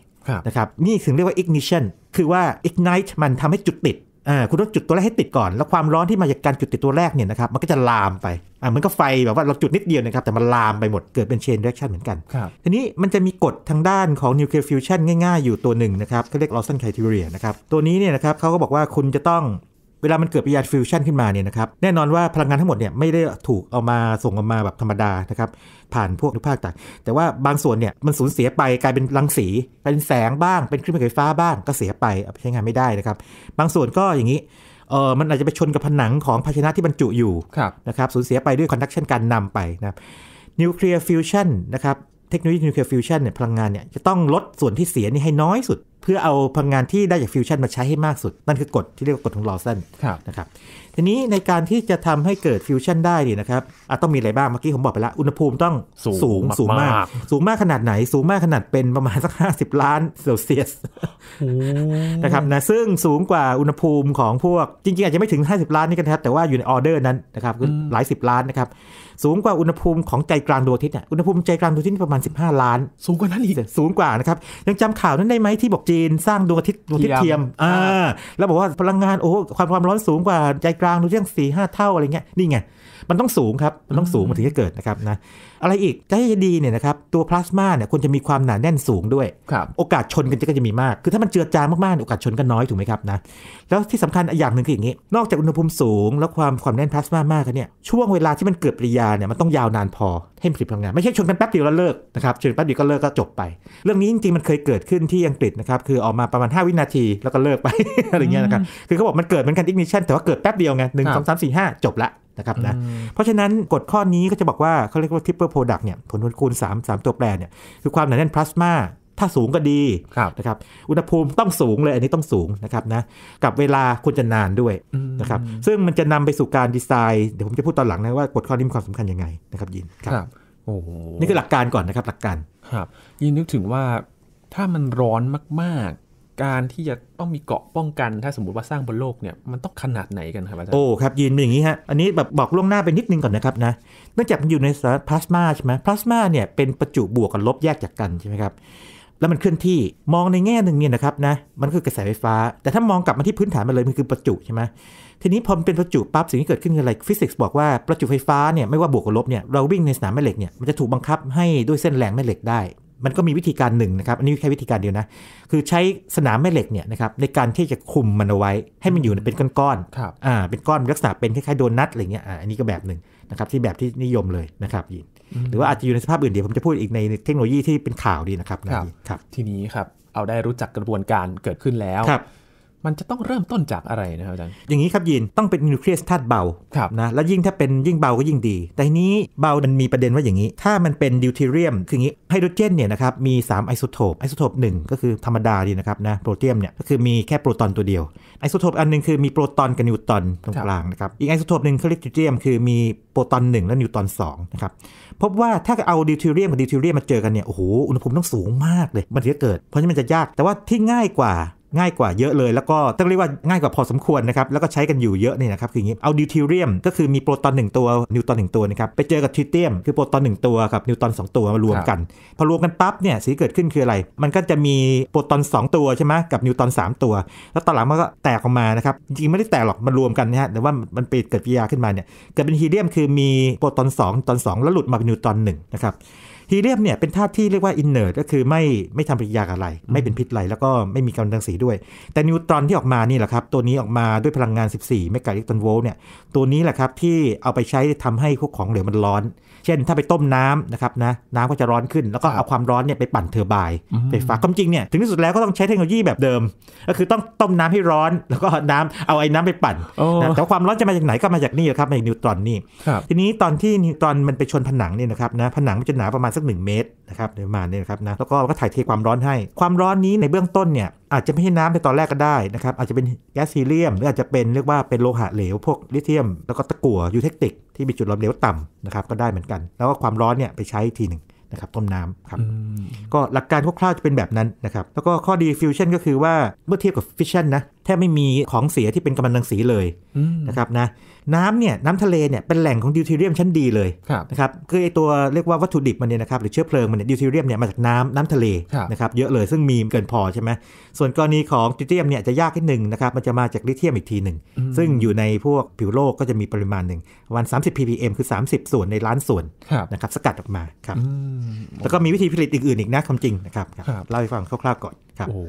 นะครับนี่ถึงเรียกว่า ignition คือว่า ignite มันทำให้จุดติด คุณต้องจุดตัวแรกให้ติดก่อน แล้วความร้อนที่มาจากการจุดติดตัวแรกเนี่ยนะครับ มันก็จะลามไป เหมือนกับไฟ แบบว่าเราจุดนิดเดียวนะครับ แต่มันลามไปหมด เกิดเป็น chain reaction เหมือนกัน ทีนี้มันจะมีกฎทางด้านของ nuclear fusion ง่ายๆ อยู่ตัวหนึ่งนะครับเขาเรียก l Lawson criteria นะครับ ตัวนี้เนี่ยนะครับเขาก็บอกว่าคุณจะต้องเวลามันเกิดปฏิกิริยาฟิวชั่นขึ้นมาเนี่ยนะครับแน่นอนว่าพลังงานทั้งหมดเนี่ยไม่ได้ถูกเอามาส่งออกมาแบบธรรมดานะครับผ่านพวกนุภาคต่างแต่ว่าบางส่วนเนี่ยมันสูญเสียไปกลายเป็นรังสีเป็นแสงบ้าง เป็นคลื่นไฟฟ้าบ้าง ก็เสียไปใช้งานไม่ได้นะครับ บางส่วนก็อย่างนี้เออมันอาจจะไปชนกับผนังของภาชนะที่บรรจุอยู่นะครับสูญเสียไปด้วยคอนดักชันการนำไปนะครับนิวเคลียร์ฟิวชันนะครับเทคโนโลยีนิวเคลียร์ฟิวชันเนี่ยพลังงานเนี่ยจะต้องลดส่วนที่เสียนี่ให้น้อยสุด เพื่อเอาพลังงานที่ได้จากฟิวชันมาใช้ให้มากสุด นั่นคือกฎที่เรียกว่ากฎของลอสันนะครับทีนี้ในการที่จะทำให้เกิดฟิวชันได้นี่นะครับอาจต้องมีอะไรบ้างเมื่อกี้ผมบอกไปแล้วอุณหภูมิต้องสูงสูงมาก สูงมากขนาดไหนสูงมากขนาดเป็นประมาณสัก 50 ล้านเซลเซียสนะครับนะซึ่งสูงกว่าอุณหภูมิของพวกจริงๆ อาจจะไม่ถึง50ล้านนี่กันครับแต่ว่าอยู่ในออเดอร์นั้นนะครับหลาย 10 ล้านนะครับสูงกว่าอุณหภูมิของใจกลางดวงอาทิตย์เนี่ยอุณหภูมิใจกลางดวงอาทิตย์ประมาณ 15 ล้าน สูงกว่านั้นอีกสูงกว่านะครับ ยังจำข่าวนั้นได้ไหมที่บอกจีนสร้างดวงอาทิตย์ดวงอาทิตย์เทียมอ่าแล้วบอกว่าพลังงานโอ้ความความร้อนสูงกว่าใจกลางดวงอาทิตย์สี่ห้าเท่าอะไรเงี้ย นี่ไงมันต้องสูงครับ มันต้องสูงมันถึงจะเกิดนะครับนะ อะไรอีกจะให้ดีเนี่ยนะครับ ตัวพลาสมาเนี่ยควรจะมีความหนาแน่นสูงด้วยโอกาสชนกันก็จะมีมาก คือถ้ามันเจือจางมากๆ โอกาสชนก็น้อยถูกไหมครับนะ แล้วที่สำคัญอย่างหนึ่งคืออย่างนี้ นอกจากอุณหภูมิสูง แล้วความความแน่นพลาสมามากเนี่ย ช่วงเวลาที่มันเกิดปริยาเนี่ยมันต้องยาวนานพอให้มันผลิตพลังงานไม่ใช่ชนกันแป๊บเดียวแล้วเลิกนะครับ ชนแป๊บเดียวก็เลิกก็จบไป เรื่องนี้จริงๆมันเคยเกิดขึ้นที่อังกฤษนะครับ คือออกมาประมาณ5วินาทีแล้วก็เลิกไปอะไรเงี้ยนะครับคือเขาบอกมันเกิดเหมือนกันอิกนิชันแต่ว่าเกิดแป๊บเดียวไงหนึ่งสองสามสี่ห้าจบละนะครับนะเพราะฉะนั้นกฎข้อนี้ก็จะบอกว่าเขาเรียกว่าท t ป i p l โปรดักต์เนี่ยผลคูณ 3 3 ตัวแปรเนี่ยคือความหนาแน่นพลาสมาถ้าสูงก็ดีนะครับอุณหภูมิต้องสูงเลยอันนี้ต้องสูงนะครับนะกับเวลาควรจะนานด้วยนะครับซึ่งมันจะนำไปสู่การดีไซน์ เดี๋ยวผมจะพูดตอนหลังนะว่ากฎข้อนี้มีความสำคัญยังไงนะครับยินครับโอ้นี่คือหลักการก่อนนะครับหลักการครับ ยินนึกถึงว่าถ้ามันร้อนมากการที่จะต้องมีเกาะป้องกันถ้าสมมติว่าสร้างบนโลกเนี่ยมันต้องขนาดไหนกันครับอาจารย์โอ้ครับยินเป็นอย่างนี้ฮะอันนี้แบบบอกล่วงหน้าไปนิดนึงก่อนนะครับนะเนื่องจากมันอยู่ในสารพลาสมาใช่ไหมพลาสมาเนี่ยเป็นประจุบวกกับลบแยกจากกันใช่ไหมครับ แล้วมันเคลื่อนที่มองในแง่หนึ่งเนี่ยนะครับนะมันคือกระแสไฟฟ้า แต่ถ้ามองกลับมาที่พื้นฐานมันเลยมันคือประจุใช่ไหมทีนี้พอมันเป็นประจุปั๊บสิ่งที่เกิดขึ้นคืออะไรฟิสิกส์บอกว่าประจุไฟฟ้าเนี่ยไม่ว่าบวกกับลบเนี่ยเราวิ่งในสนามแม่เหล็กเนี่ยมันจะถูกบังคับให้ด้วยเส้นแรงแม่เหล็กได้มันก็มีวิธีการหนึ่งนะครับ อันนี้แค่วิธีการเดียวนะ คือใช้สนามแม่เหล็กเนี่ยนะครับในการที่จะคุมมันเอาไว้ให้มันอยู่เป็นก้อนๆอ่าเป็นก้อนลักษณะเป็นคล้ายๆโดนัทอะไรเงี้ยอ่าอันนี้ก็แบบหนึ่งนะครับที่แบบที่นิยมเลยนะครับยิน หรือว่าอาจจะอยู่ในสภาพอื่นเดี๋ยว ผมจะพูดอีกในเทคโนโลยีที่เป็นข่าวดีนะครับครับทีนี้ครับเอาได้รู้จักกระบวนการเกิดขึ้นแล้วมันจะต้องเริ่มต้นจากอะไรนะครับอาจารย์ อย่างนี้ครับ ยิน ต้องเป็นนิวเคลียสธาตุเบาครับนะแล้วยิ่งถ้าเป็นยิ่งเบาก็ยิ่งดี แต่นี้เบา มันมีประเด็นว่าอย่างนี้ ถ้ามันเป็นดิวเทเรียมคืออย่างนี้ไฮโดรเจนเนี่ยนะครับมี3ไอโซโทปไอโซโทปหนึ่งก็คือธรรมดาดีนะครับนะโปรเตียมเนี่ยก็คือมีแค่โปรตอนตัวเดียวไอโซโทปอันนึงคือมีโปรตอนกับนิวตอนตรงกลางนะครับอีกไอโซโทปหนึ่งเขาเรียกดิวเทเรียมคือมีโปรตอน1และนิวตอน2นะครับพบว่าถ้าเอาดิวเทเรียมกับดิวเทเรียมมาเจอกันเนี่ยโอ้โหอุณหภูมิต้องสูงมากเลยมันถึงจะเกิดเพราะฉะนั้นมันจะยากแต่ว่าที่ง่ายกว่าง่ายกว่าเยอะเลย แล้วก็ต้องเรียกว่าง่ายกว่าพอสมควรนะครับแล้วก็ใช้กันอยู่เยอะนี่นะครับคืออย่างนี้เอาดิวทเรียม ก็คือมีโปรตอน 1 ตัวนิวตอน1ตัวนะครับไปเจอกับทริเตียมคือโปรตอน1ตัวกับนิวตอน2ตัวมารวมกัน พอรวมกันปั๊บเนี่ยสิ่งเกิดขึ้นคืออะไร มันก็จะมีโปรตอน 2 ตัวใช่ไหมกับนิวตอน 3 ตัว แล้วต่อหลังมันก็แตกออกมานะครับจริงไม่ได้แตกหรอกมันรวมกันนะฮะแต่ว่ามันเปิดนเกิดปฏิกิริยาขึ้นมาเนี่ยเกิดเป็นฮีเลียมคือมีโปรตอน 2ตอน2แล้วหลุดมาเป็นนิวตอน1นะครับีเลียมเนี่ยเป็นธาตุที่เรียกว่าอินเนอร์ก็คือไม่ไม่ทำปฏิกิริยาอะไร ไม่เป็นพิษอะไรแล้วก็ไม่มีกำลังังสีด้วย แต่นิวตรอนที่ออกมานี่แหละครับ ตัวนี้ออกมาด้วยพลังงาน 14เมกะอิเล็กตรอนโวลต์เนี่ยตัวนี้แหละครับที่เอาไปใช้ทำให้พวกของเหลวมันร้อน เช่นถ้าไปต้มน้ำนะครับนะน้ำก็จะร้อนขึ้น แล้วก็เอาความร้อนเนี่ยไปปั่นเทอร์ไบน์ไปฟ้าความจริงเนี่ยถึงที่สุดแล้วก็ต้องใช้เทคโนโลยีแบบเดิม ก็คือต้องต้มน้ำให้ร้อน แล้วก็น้ำเอาไอ้น้ำไปปั่นแต่ความร้อนจะมาจากไหนก็มาจากนี่ครับมาจากนิวตรอนนี่ทีนี้ตอนที่นิวตรอนมันไปชนผนังนี่นะครับนะผนังมันจะหนาประมาณสักก1เมตรนะครับประมาณนี้นะครับนะแล้วก็ก็ถ่ายเทความร้อนให้ความร้อนนี้ในเบื้องต้นเนี่ยอาจจะไม่ใช่น้ำในตอนแรกก็ได้นะครับอาจจะเป็นแก๊สซีเรียม หรืออาจจะเป็นเรียกว่าเป็นโลหะเหลวพวกลิเธียม แล้วก็ตะกั่วยูเทคติก ที่มีจุดร้อนเหลวต่ำนะครับก็ได้เหมือนกัน แล้วก็ความร้อนเนี่ยไปใช้ทีหนึ่งนะครับต้มน้ำครับก็หลักการคร่าวๆจะเป็นแบบนั้นนะครับแล้วก็ข้อดีฟิวชั่นก็คือว่าเมื่อเทียบกับฟิชชั่นนะแทบไม่มีของเสียที่เป็นกำมถันรังสีเลยนะครับนะน้ำเนี่ยน้ำทะเลเนี่ยเป็นแหล่งของดิวเทเรียมชั้นดีเลยนะครับคือไอตัวเรียกว่าวัตถุดิบมันเนี่ยนะครับ หรือเชื้อเพลิงมันเนี่ยดิวเทเรียมเนี่ยมาจากน้ำน้ำทะเลนะครับเยอะเลยซึ่งมีเกินพอใช่ไหมส่วนกรณีของดิวเทียมเนี่ยจะยากนิดหนึ่งนะครับมันจะมาจากลิเทียมอีกทีหนึ่งซึ่งอยู่ในพวกผิวโลกก็จะมีปริมาณหนึ่งวัน 30 ppm คือ 30 ส่วนในล้านส่วนนะครับสกัดออกมาครับแล้วก็มีวิธีผลิตอื่นๆอีกนะความจริงนะครับเล่าให้ฟังคร่าวๆก่อนครับโอ้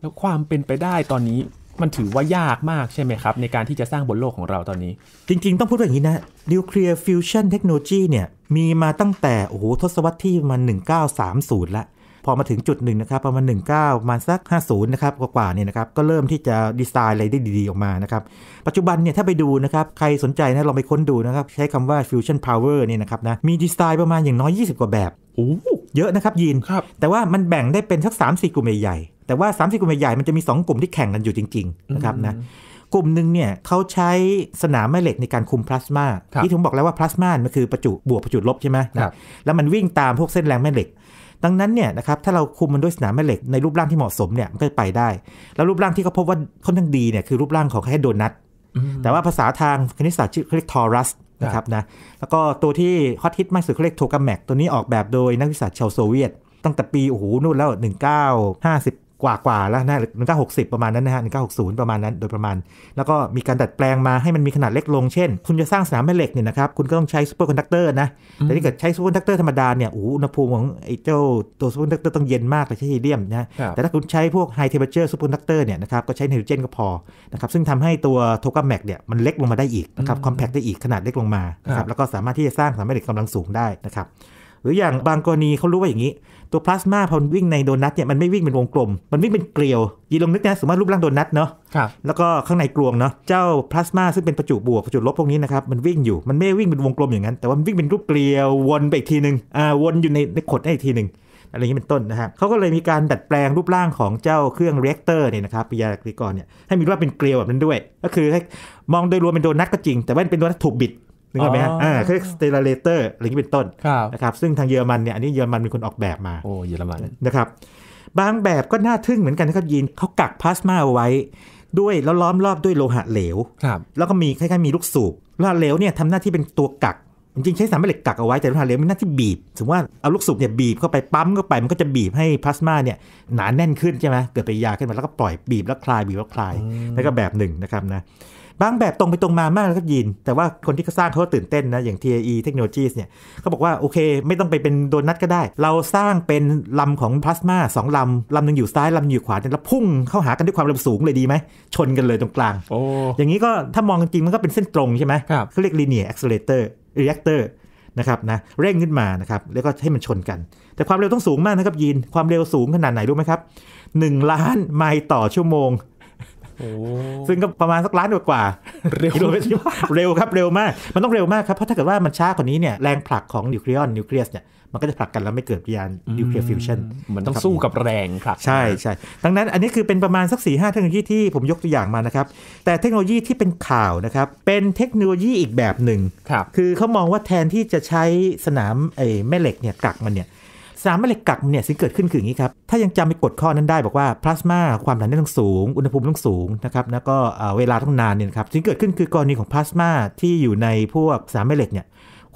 แล้วความเป็นไปได้ตอนนี้มันถือว่ายากมากใช่ไหมครับ ในการที่จะสร้างบนโลกของเราตอนนี้ จริงๆ ต้องพูดอย่างนี้นะนิวเคลียร์ฟิวชั่นเทคโนโลยีเนี่ยมีมาตั้งแต่โอ้โหทศวรรษที่มัา1930ละพอมาถึงจุดหนึ่งนะครับประมาณ 19ประมาณสัก 50 นะครับ กว่าๆเนี่ยนะครับก็เริ่มที่จะดีไซน์อะไรได้ดีๆออกมานะครับ ปัจจุบันเนี่ยถ้าไปดูนะครับใครสนใจนะลองไปค้นดูนะครับใช้คำว่า fusion power เนี่ยนะครับนะมีดีไซน์ประมาณอย่างน้อย20 กว่าแบบโอ้เยอะนะครับยีนแต่ว่ามันแบ่งได้เป็นสักสามสี่กลุ่มใหญ่ๆแต่ว่าสามสี่กลุ่มใหญ่ๆมันจะมี2กลุ่มที่แข่งกันอยู่จริงๆนะครับนะกลุ่มหนึ่งเนี่ยเขาใช้สนามแม่เหล็กในการคุมพลาสมา ที่ผมบอกแล้วว่าพลาสมามันคือประจุบวกประจุลบใช่ไหมแล้วมันวิ่งตามพวกเส้นแรงแม่เหล็ก ดังนั้นเนี่ยนะครับถ้าเราคุมมันด้วยสนามแม่เหล็กในรูปร่างที่เหมาะสมเนี่ยมันก็ไปได้แล้วรูปร่างที่เขาพบว่าค่อนข้างดีเนี่ยคือรูปร่างของแค่โดนัทแต่ว่าภาษาทางคณิตศาสตร์ชื่อเรียกทอรัสนะครับนะ แล้วก็ตัวที่ฮอตฮิตมากสุดเขาเรียกโทกาแมกตัวนี้ออกแบบโดยนักวิชาชาวโซเวียตตั้งแต่ปีโอ้โหนู่นแล้ว 1958กว่ากว่าแล้วนะหนึ่งเก้าหกสิบประมาณนั้นนะฮะหนึ่งเก้าหกศูนย์ประมาณนั้นโดยประมาณ แล้วก็มีการดัดแปลงมาให้มันมีขนาดเล็กลง เช่น คุณจะสร้างสนามแม่เหล็กเนี่ยนะครับคุณก็ต้องใช้ซูเปอร์คอนดักเตอร์นะแต่ถ้าเกิดใช้ซูเปอร์คอนดักเตอร์ธรรมดาเนี่ยอ้อุณหภูมิของไอ้เจ้า ตัวซูเปอร์คอนดักเตอร์ต้องเย็นมากเลยใช้ฮีเลียมนะแต่ถ้าคุณใช้พวกไฮเทมเปอร์เจอร์ซูเปอร์คอนดักเตอร์เนี่ยนะครับก็ใช้ไฮโดรเจนก็พอนะครับซึ่งทำให้ตัวโทกาแมกเนี่ยมันเล็กลงมาได้อีกนะครับคอมแพกได้อีกขนาดเล็กลงมานะครับแล้วก็สามารถที่จะสร้างสนามแม่เหล็กกำลังสูงได้นะครับหรืออย่างบางกรณีเขารู้ว่าอย่างนี้ตัวพลาสมาพอวิ่งในโดนัทเนี่ยมันไม่วิ่งเป็นวงกลม มันวิ่งเป็นเกลียวยีลองนึกนะสมมติรูปร่างโดนัทเนาะแล้วก็ข้างในกลวงเนาะเจ้าพลาสมาซึ่งเป็นประจุบวกประจุลบพวกนี้นะครับมันวิ่งอยู่มันไม่วิ่งเป็นวงกลมอย่างนั้นแต่ว่ามันวิ่งเป็นรูปเกลียววนไปอีกทีหนึ่งอ่าวนอยู่ในในขดอีกทีหนึ่งอะไรอย่างนี้เป็นต้นนะฮะเขาก็เลยมีการดัดแปลงรูปร่างของเจ้าเครื่องเรกเตอร์เนี่ยนะครับปิยากรีกรเนี่ยให้มีรูปเป็นเกลียวแบบนั้นด้วย ก็คือให้มองโดยรวมเป็นโดนัทก็จริง แต่ว่าเป็นโดนัทถูกบิดนึกออกไหมฮะอ่าเขาเรียกสเตลเลเตอร์อะไรนี้เป็นต้นนะครับ ซึ่งทางเยอรมันเนี่ย อันนี้เยอรมันเป็นคนออกแบบมา โอ้ เยอรมัน นะครับ บางแบบก็น่าทึ่งเหมือนกันนะครับยีนเขากักพลาสมาไว้ ด้วยแล้วล้อมรอบด้วยโลหะเหลว ครับ แล้วก็มีคล้ายๆ มีลูกสูบโลหะเหลวเนี่ยทำหน้าที่เป็นตัวกัก จริงใช้สามเหล็กกักเอาไว้ แต่โลหะเหลวมีหน้าที่บีบถึงว่าเอาลูกสูบเนี่ยบีบเข้าไปปั๊มเข้าไป มันก็จะบีบให้พลาสมาเนี่ยหนาแน่นขึ้นใช่ไหมเกิดไปยาขึ้นมาแล้วก็ปล่อยบีบแล้วคลายบีบแล้วคลายนั่นก็แบบหนึ่งนะครับนะบางแบบตรงไปตรงมามากแล้วก็ยิน แต่ว่าคนที่เขสร้างเขาตื่นเต้นนะอย่าง TAE Technologies เนี่ยเขาบอกว่า โอเค ไม่ต้องไปเป็นโดนัทก็ได้ เราสร้างเป็นลำของพลาสมาสองลำ ลำหนึ่งอยู่ซ้ายลำอยู่ขวาแล้วพุ่งเข้าหากันด้วยความเร็วสูงเลยดีไหม ชนกันเลยตรงกลาง โอ้อย่างนี้ก็ถ้ามองจริงมันก็เป็นเส้นตรงใช่ไหมเขาเรียก linear accelerator reactor นะครับนะเร่งขึ้นมานะครับแล้วก็ให้มันชนกัน แต่ความเร็วต้องสูงมากนะครับยินความเร็วสูงขนาดไหนรู้ไหมครับ1ล้านไมล์ต่อชั่วโมงซึ่งก็ประมาณสักล้านกว่าเร็วเร็วครับ เร็วมาก มันต้องเร็วมากครับ เพราะถ้าเกิดว่ามันช้ากว่านี้เนี่ย แรงผลักของนิวเคลียสนิวเคลียสเนี่ย มันก็จะผลักกันแล้ว ไม่เกิดพิยานนิวเคลียร์ฟิวชันมันต้องสู้กับแรงครับใช่ใช่ดังนั้นอันนี้คือเป็นประมาณสัก4ี่หเทคโนโลยีที่ ผมยกตัวอย่างมานะครับ แต่เทคโนโลยีที่เป็นข่าวนะครับ เป็นเทคโนโลยีอีกแบบหนึ่งคคือเขามองว่าแทนที่จะใช้สนามไอ้แม่เหล็กเนี่ย กักมันเนี่ยสนามแม่เหล็กกักเนี่ยสิ่งเกิดขึ้นคืออย่างนี้ครับ ถ้ายังจำไปกดข้อนั้นได้บอกว่าพลาสมาความดันต้องสูง อุณหภูมิต้องสูงนะครับแล้วก็เวลาต้องนานเนี่ยครับสิ่งเกิดขึ้นคือกรณีของพลาสมาที่อยู่ในพวกสนามแม่เหล็กเนี่ย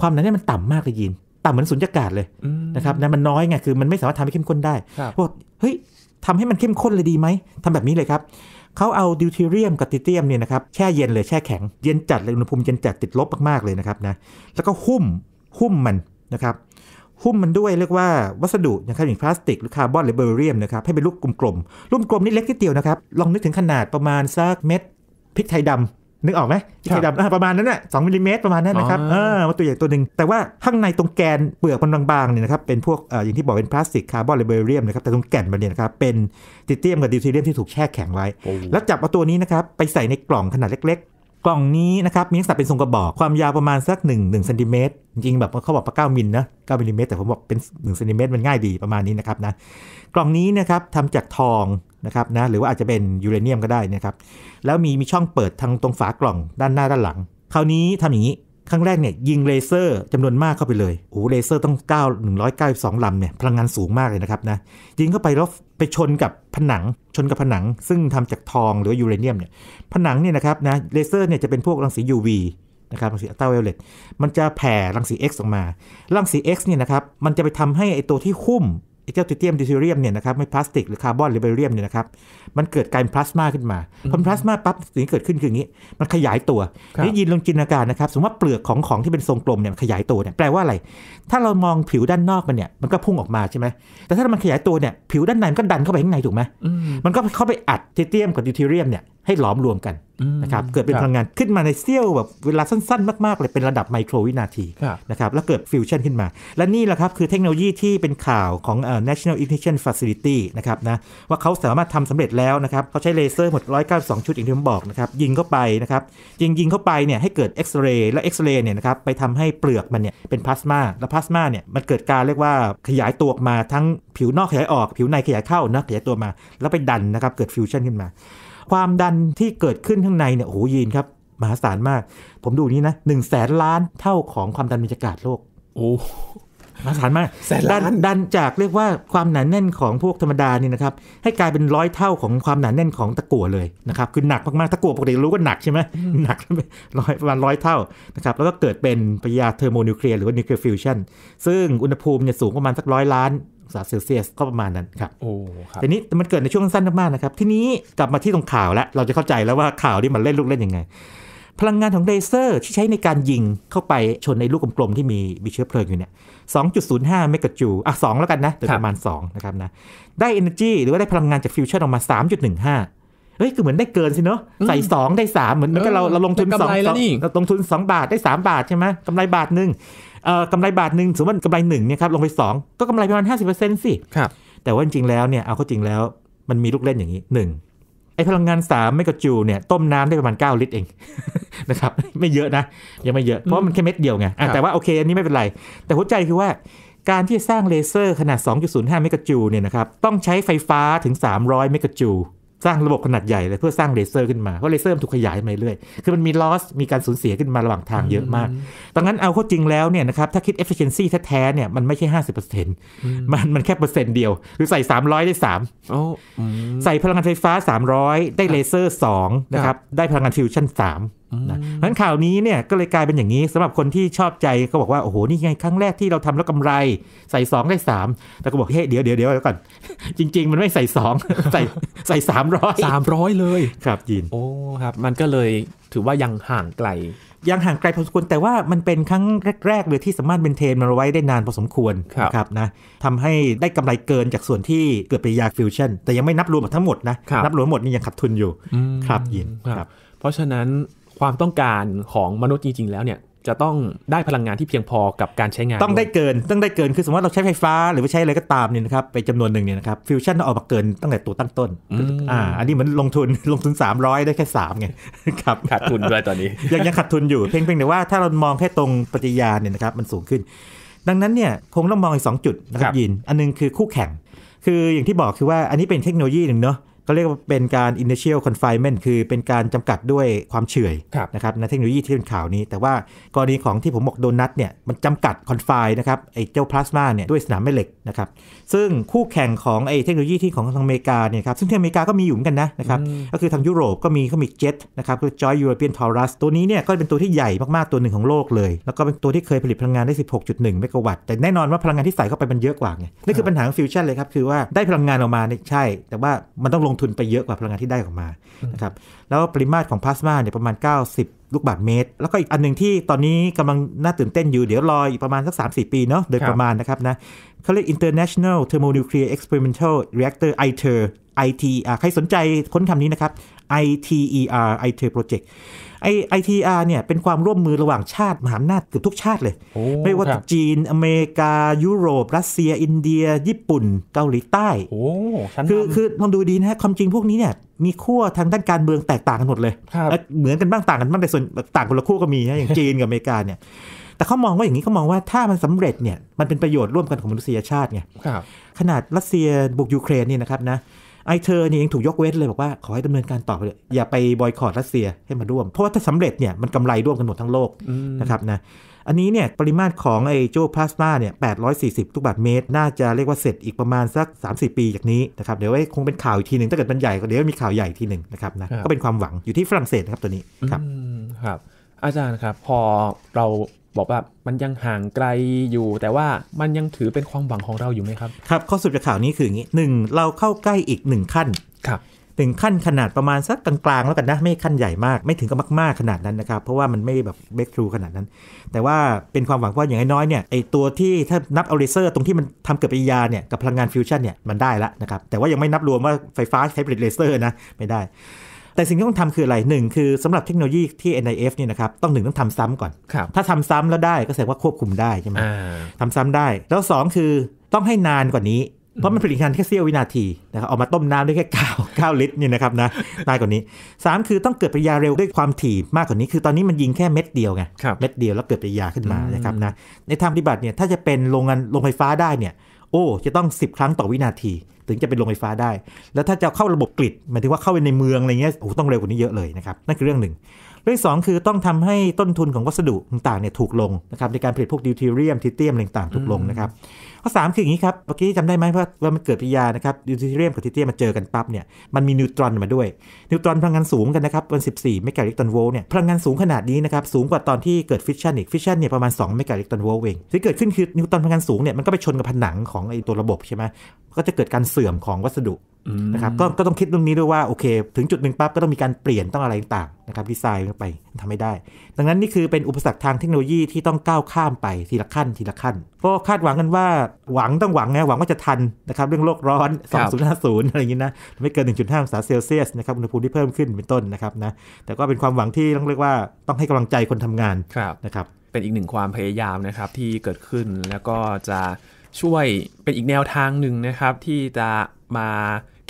ความดันนี่นมันต่ำมากเลยยินต่ำเหมือนสุญญากาศเลยนะครับนะมันน้อยไงคือมันไม่สามารถทำให้เข้มข้นได้บอกเฮ้ยทำให้มันเข้มข้นเลยดีไหมทำแบบนี้เลยครับเขาเอาดิวเทเรียมกับติเทียมเนี่ยนะครับแช่เย็นเลยแช่แข็งเย็นจัดเลยอุณหภูมิเย็นจัดติดลบมากๆเลยนะครับนะแล้วก็หุ้มหุ้มมันนะครับหุ้มมันด้วยเรียกว่าวัสดุนะครับอย่างพลาสติกหรือคาร์บอนหรือเบอร์เรียมนะครับให้เป็นลูกกลมๆลูกกลมนี่เล็กนิดเดียวนะครับลองนึกถึงขนาดประมาณสักเม็ดพริกไทยดำนึกออกไหมพริกไทยดำประมาณนั้นน่ะสองมิลลิเมตรประมาณนั้นนะครับเออมัตัวใหญ่ตัวหนึ่ง แต่ว่าข้างในตรงแกนเปลือกมันบางๆเนี่ยนะครับเป็นพวกอย่างที่บอกเป็นพลาสติกคาร์บอนหรือเบอร์เรียมนะครับแต่ตรงแก่นมันเนี่ยนะครับเป็นติเตียมกับดิวทเรียมที่ถูกแช่แข็งไว้แล้วจับเอาตัวนี้นะครับไปใส่ในกล่องขนาดเล็กกล่องนี้นะครับมีลักษณะเป็นทรงกระบอกความยาวประมาณสัก1 1เซนติเมตรจริงแบบเขาบอกปะเก้ามิลนะเก้ามิลลิเมตรแต่ผมบอกเป็น1เซนติเมตรมันง่ายดีประมาณนี้นะครับนะกล่องนี้นะครับทำจากทองนะครับนะหรือว่าอาจจะเป็นยูเรเนียมก็ได้นะครับแล้วมีมีช่องเปิดทางตรงฝากล่องด้านหน้าด้านหลัง คราวนี้ทำอย่างนี้ครั้งแรกเนี่ยยิงเลเซอร์จำนวนมากเข้าไปเลยโอ้เลเซอร์ต้อง9 192 ลำเนี่ยพลังงานสูงมากเลยนะครับนะยิงเข้าไปแล้วไปชนกับผนังชนกับผนัง ซึ่งทำจากทองหรือยูเรเนียมเนี่ยผนังเนี่ยนะครับนะเลเซอร์เนี่ยจะเป็นพวกรังสี UV นะครับรังสีอัลตราไวโอเลตมันจะแผ่รังสี X ออกมา รังสี X เนี่ยนะครับมันจะไปทำให้ไอตัวที่หุ้มไอ้เจ้าติเตียมดิซิเรียมเนี่ยนะครับไม่พลาสติกหรือคาร์บอนหรือไบเรียมเนี่ยนะครับมันเกิดการพลาสมาขึ้นมาพอพลาสมาปั๊บสิ่งที่เกิดขึ้นคืออย่างนี้มันขยายตัวนี่ยินลงจินตนาการนะครับสมมติว่าเปลือกของของที่เป็นทรงกลมเนี่ยขยายตัวเนี่ยแปลว่าอะไรถ้าเรามองผิวด้านนอกมันเนี่ยมันก็พุ่งออกมาใช่ไหมแต่ถ้ามันขยายตัวเนี่ยผิวด้านในมันก็ดันเข้าไปข้างในถูกไหมมันก็เข้าไปอัดติเตียมกับดิซิเรียมเนี่ยให้หลอมรวมกันนะครับ เกิดเป็นพลังงานขึ้นมาในเซี่ยวแบบเวลาสั้นๆ มากๆเลยเป็นระดับไมโครวินาทีนะครับ แล้วเกิดฟิวชั่นขึ้นมา และนี่แหละครับคือเทคโนโลยีที่เป็นข่าวของ National Ignition Facility นะครับนะ ว่าเขาสามารถทำสำเร็จแล้วนะครับเขาใช้เลเซอร์หมด192 ชุดอย่างที่ผมบอกนะครับยิงเข้าไปนะครับยิงยิงเข้าไปเนี่ยให้เกิดเอ็กซเรย์และเอ็กซเรย์เนี่ยนะครับไปทำให้เปลือกมันเนี่ยเป็นพลาสมาและพลาสมาเนี่ยมันเกิดการเรียกว่าขยายตัวออกมาทั้งผิวนอกขยายออกผิวในขยายเข้านะขยายตัวมา แล้วไปดันนะครับเกิดฟิวชั่นขึ้นมาความดันที่เกิดขึ้นข้างในเนี่ยโอ้ยีนครับมหาศาลมาก ผมดูนี้นะหนึ่งแสนล้านเท่าของความดันบรรยากาศโลกโอ้มหาศาลมากแสนล้านดันจากเรียกว่าความหนาแน่นของพวกธรรมดานี่นะครับให้กลายเป็นร้อยเท่าของความหนาแน่นของตะกั่วเลยนะครับคือหนักมากๆตะกั่วปกติรู้ว่าหนักใช่ไหมหนักร้อยประมาณร้อยเท่านะครับแล้วก็เกิดเป็นปฏิกิริยาเทอร์โมนิวเคลียร์หรือว่านิวเคลียร์ฟิวชันซึ่งอุณหภูมิเนี่ยสูงประมาณสักร้อยล้านอศาเซลเซียสก็ประมาณนั้นครับโอ้ครับทีนี้มันเกิดในช่วงสั้นมากๆนะครับ ทีนี้กลับมาที่ตรงข่าวแล้ว เราจะเข้าใจแล้วว่าข่าวที่มันเล่นลูกเล่นยังไง พลังงานของเลเซอร์ที่ใช้ในการยิงเข้าไปชนในลูกกลมๆ ที่มีมีเชื้อเพลิงอยู่เนี่ย2.05 เมกะจูอ่ะ2แล้วกันนะแต่ประมาณ 2 นะครับนะได้ energy หรือว่าได้พลังงานจากฟิวชั่นออกมา3.15เฮ้ย คือเหมือนได้เกินสินะใส่ 2 ได้ 3 เหมือนเหมือนกับเราเราลงทุนสองเราลงทุน 2 บาทได้ 3 บาทใช่ไหมกำไรบาทหนึ่งเอ่อกำไรบาทหนึ่งสมมติกำไรหนึ่งเนี่ยครับลงไป 2 ก็กำไรประมาณ 50%สิครับแต่ว่าจริงแล้วเนี่ยเอาเข้าจริงแล้วมันมีลูกเล่นอย่างนี้1ไอพลังงาน3ามกะจูเนี่ยต้มน้ำได้ประมาณ 9 ลิตรเองนะครับไม่เยอะนะยังไม่เยอะ เพราะมันแค่เม็ดเดียวไงแต่ว่าโอเคอันนี้ไม่เป็นไร แต่หัวใจคือว่าการที่สร้างเลเซอร์ขนาด2.05เมกะจูเนี่ยนะครับต้องใช้ไฟฟ้าถึง300เมกะจูสร้างระบบขนาดใหญ่เลย เพื่อสร้างเลเซอร์ขึ้นมาเพราะเลเซอร์มันถูกขยายไปเรื่อย คือมันมีลอส มีการสูญเสียขึ้นมาระหว่างทางเยอะมากดังนั้นเอาข้อจริงแล้วเนี่ยนะครับถ้าคิด efficiency แท้ๆ เนี่ยมันไม่ใช่ 50%มันมันแค่เปอร์เซ็นต์เดียวคือใส่ 300 ได้3 ใส่พลังงานไฟฟ้า 300 ได้เลเซอร์2นะครับ ได้พลังงานฟิวชั่น 3นะนั้นข่าวนี้เนี่ยก็เลยกลายเป็นอย่างนี้สำหรับคนที่ชอบใจก็บอกว่าโอ้โหนี่ไงครั้งแรกที่เราทำแล้วกำไรใส่ 2 ได้ 3แต่ก็บอกเฮ้ยเดี๋ยวเดี๋ยวเดี๋ยวก่อนจริง ๆ มันไม่ใส่ 2 ใส่ใส่สามร้อยสามร้อยเลยครับยินโอ้ครับ มันก็เลยถือว่ายังห่างไกลยังห่างไกลพอสมควรแต่ว่ามันเป็นครั้งแรกๆเลยที่สามารถเบนเทนมันไว้ได้นานพอสมควรครับนะทำให้ได้กำไรเกินจากส่วนที่เกิดเปริยาฟิวชั่นแต่ยังไม่นับรวมทั้งหมดนะนับรวมหมดนี่ยังขาดทุนอยู่ครับยินครับ เพราะฉะนั้นความต้องการของมนุษย์จริงๆแล้วเนี่ยจะต้องได้พลังงานที่เพียงพอกับการใช้งานต้องได้เกินต้องได้เกินคือสมมติเราใช้ไฟฟ้าหรือว่าใช้อะไรก็ตามเนี่ยนะครับไปจำนวนหนึ่งเนี่ยนะครับฟิวชั่น้อกมาเกินตั้งแต่ตัวตั้งต้นอ่าอันนี้มันลงทุนลงทุน 300 ได้แค่3ไงครับขาดทุนด้วยตอนนี้ ยังยังขาดทุนอยู่เพียงเพียงแต่ว่าถ้าเรามองแค่ตรงปฏิยาเนี่ยนะครับมันสูงขึ้น ดังนั้นเนี่ยคงต้องมองอีกสองจุดนะครับยินอันนึงคือคู่แข่งคืออย่างที่บอกคือว่าอันนี้เป็นเทคโนโลยีหนึ่งเนาะาเรียกว่าเป็นการ initial confinement คือเป็นการจำกัดด้วยความเฉื่อยนะครับในเทคโนโลยีที่เป็นข่าวนี้ แต่ว่ากรณีของที่ผมบอกโดนัทเนี่ย มันจำกัด confine นะครับไอ้เจ้าพลาสมาเนี่ย ด้วยสนามแม่เหล็กนะครับซึ่งคู่แข่งของไอ้เทคโนโลยีที่ของทางอเมริกาเนี่ยครับซึ่งที่อเมริกาก็มีอยู่เหมือนกันนะนะครับก็คือทางยุโรปก็มีเขามีเจ็ตนะครับคือ j o ยยู European Taurus ตัวนี้เนี่ยก็เป็นตัวที่ใหญ่มาก ๆ ตัวหนึ่งของโลกเลย แล้วก็เป็นตัวที่เคยผลิตพลังงานได้ 16.1เมกะวัตต์แต่แน่นอนว่าพลังงานที่ใส่เข้าไปมันเยอะกว่าไงนี่คือปัญหาของฟิวชั่นเลยครับ คือว่าได้พลังงานออกมาเนี่ยใช่ แต่ว่ามันต้องลงทุนไปเยอะกว่าพลังงานที่ได้ออกมานะครับแล้วปริมาตรของพลาสมาเนี่ยประมาณ 90ลูกบาทเมตร แล้วก็อีกอันหนึ่งที่ตอนนี้กำลังน่าตื่นเต้นอยู่เดี๋ยวรออีกประมาณสัก 3-4 ปีเนาะโดยประมาณนะครับนะเขาเรียก International Thermonuclear Experimental Reactor ITER ITER ใครสนใจค้นคำนี้นะครับ ITER ITER Project ไอไอทีอาร์เนี่ยเป็นความร่วมมือระหว่างชาติมหาอำนาจเกือบทุกชาติเลย ไม่ว่าจจีนอเมริกา ยุโรป รัสเซียอินเดียญี่ปุ่น เกาหลีใต้โอ้คือคือลองดูดีนะฮะความจริงพวกนี้เนี่ยมีขั้วทางด้านการเมืองแตกต่างกันหมดเลยเหมือนกันบ้างต่างกันบ้างแต่ส่วนต่างคนละขั้วก็มีนะอย่างจีนกับอเมริกาเนี่ยแต่เขามองว่าอย่างนี้เขามองว่าถ้ามันสำเร็จเนี่ยมันเป็นประโยชน์ร่วมกันของมนุษยชาติไงขนาดรัสเซียบุกยูเครนนี่นะครับนะไอเธอเนี่ยยังถูกยกเว้นเลย บอกว่าขอให้ดำเนินการต่อไปเลยอย่าไปบอยคอรรัสเซียให้มาร่วม เพราะว่าถ้าสำเร็จเนี่ย มันกำไรร่วมกันหมดทั้งโลกนะครับนะอันนี้เนี่ยปริมาตรของไอโจพลาสมาเนี่ย 840ลูกบาทเมตร น่าจะเรียกว่าเสร็จอีกประมาณสัก30ปีจากนี้นะครับเดี๋ยวไว้คงเป็นข่าวอีกทีหนึ่งถ้าเกิดมันใหญ่ก็เดี๋ยวมีข่าวใหญ่ทีหนึ่งนะครับนะก็เป็นความหวังอยู่ที่ฝรั่งเศสครับตัวนี้ครับครับอาจารย์ครับพอเราบอกว่ามันยังห่างไกลอยู่ แต่ว่ามันยังถือเป็นความหวังของเราอยู่ไหมครับ ครับข้อสุดจากข่าวนี้คืออย่างนี้หนึ่งเราเข้าใกล้อีกหนึ่งขั้นครับหนึ่งขั้นขนาดประมาณสักกลางๆ แล้วกันนะไม่ขั้นใหญ่มาก ไม่ถึงกับมากๆขนาดนั้นนะครับ เพราะว่ามันไม่แบบเบรกทรูขนาดนั้นแต่ว่าเป็นความหวังว่าอย่างน้อยๆเนี่ยไอตัวที่ถ้านับเอาเลเซอร์ตรงที่มันทำเกิดปฏิกิริยาเนี่ยกับพลังงานฟิวชั่นเนี่ยมันได้ละนะครับแต่ว่ายังไม่นับรวมว่าไฟฟ้าใช้ผลิตเลเซอร์นะไม่ได้แต่สิ่งที่ต้องทำคืออะไรหนึ่งคือสำหรับเทคโนโลยีที่ NIF เนี่ยนะครับต้องหนึ่งต้องทำซ้ำก่อนถ้าทำซ้ำแล้วได้ก็แสดงว่าควบคุมได้ใช่ไหมทำซ้ำได้ แล้ว 2 คือต้องให้นานกว่านี้ เพราะมันผลิตงานแค่เสี้ยววินาทีนะครับออกมาต้มน้ำได้แค่9 9ลิตรนี่นะครับนะนายกว่านี้ 3 คือต้องเกิดปริยาเร็วด้วยความถี่มากกว่านี้ คือตอนนี้มันยิงแค่เม็ดเดียวไงเม็ดเดียวแล้วเกิดปริยาขึ้นมานะครับนะในทางปฏิบัติเนี่ยถ้าจะเป็นโรงงานโรงไฟฟ้าได้เนี่ยโอ้ จะต้อง 10 ครั้งต่อวินาที ถึงจะเป็นโรงไฟฟ้าได้ แล้วถ้าจะเข้าระบบกริด หมายถึงว่าเข้าไปในเมืองอะไรเงี้ยโอ้ต้องเร็วกว่านี้เยอะเลยนะครับ นั่นคือเรื่องหนึ่งเรื่องสองคือต้องทำให้ต้นทุนของวัสดุต่างๆเนี่ยถูกลงนะครับในการผลิตพวกดิวเทเรียมทิเตียมต่างๆถูกลงนะครับข้อสามคืออย่างนี้ครับเมื่อกี้จำได้ไหมว่าว่ามันเกิดปฏิกิริยานะครับดิวเทเรียมกับทิเตียมมาเจอกันปั๊บเนี่ยมันมีนิวตรอนมาด้วยนิวตรอนพลังงานสูงกันนะครับป็น14 เมกะลิกตอนโวลต์เนี่ยพลังงานสูงขนาดนี้นะครับสูงกว่าตอนที่เกิดฟิชชันอีกฟิชชันเนี่ยประมาณ 2 เมกะลิกตอนโวลต์เองที่เกิดขึ้นคือนิวตรอนพลังงานสูงเนี่ยมันก็ไปชนกับผนังของไอตัวระบบใช่ไหมก็จะเกิดการเสื่อมของวัสดุนะครับก็ก็ต้องคิดเรื่องนี้ด้วยว่าโอเค ถึงจุดหนึ่งปั๊บก็ต้องมีการเปลี่ยนต้องอะไรต่างๆนะครับดีไซน์ลงไปทำไม่ได้ ดังนั้นนี่คือเป็นอุปสรรคทางเทคโนโลยีที่ต้องก้าวข้ามไป ทีละขั้นทีละขั้นก็คาดหวังกันว่า หวังต้องหวังนะหวังว่าจะทันนะครับเรื่องโลกร้อน 2050อะไรอย่างนี้นะไม่เกิน1.5องศาเซลเซียสนะครับอุณหภูมิที่เพิ่มขึ้นเป็นต้นนะครับนะแต่ก็เป็นความหวังที่ต้องเรียกว่า ต้องให้กำลังใจคนทำงานนะครับ เป็นอีกหนึ่งความพยายามนะครับที่เกิดขึ้นแล้วก็จะช่วยเป็นอีกแนวทางหนึ่งนะครับ ที่จะมา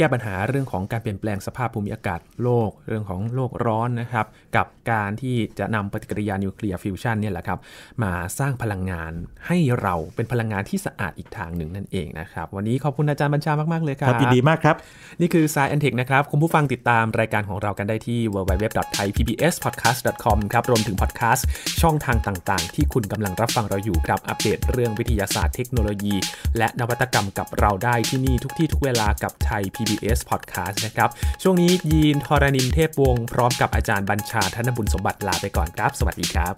แก้ปัญหาเรื่องของการเปลี่ยนแปลงสภาพภูมิอากาศโลก เรื่องของโลกร้อนนะครับ กับการที่จะนำปฏิกิริยานิวเคลียร์ฟิวชันเนี่ยแหละครับมาสร้างพลังงานให้เราเป็นพลังงานที่สะอาดอีกทางหนึ่งนั่นเองนะครับ วันนี้ขอบคุณอาจารย์บัญชามาก ๆ เลยครับดีมากครับ นี่คือ s ายแอนเทคนะครับคุณผู้ฟังติดตามรายการของเรากันได้ที่ www.thaipbspodcast.com ครับรวมถึงพอดแคสต์ช่องทางต่าง ๆ ที่คุณกำลังรับฟังเราอยู่ครับอัปเดตเรื่องวิทยาศาสตร์เทคโนโลยี และนวัตกรรมกับเราได้ที่นี่ทุกที่ทุกเวลากับไทย PBS PBS Podcast นะครับช่วงนี้ยีนทอรานินเทพวงศ์พร้อมกับอาจารย์บัญชาธนบุญสมบัติลาไปก่อนครับ สวัสดีครับ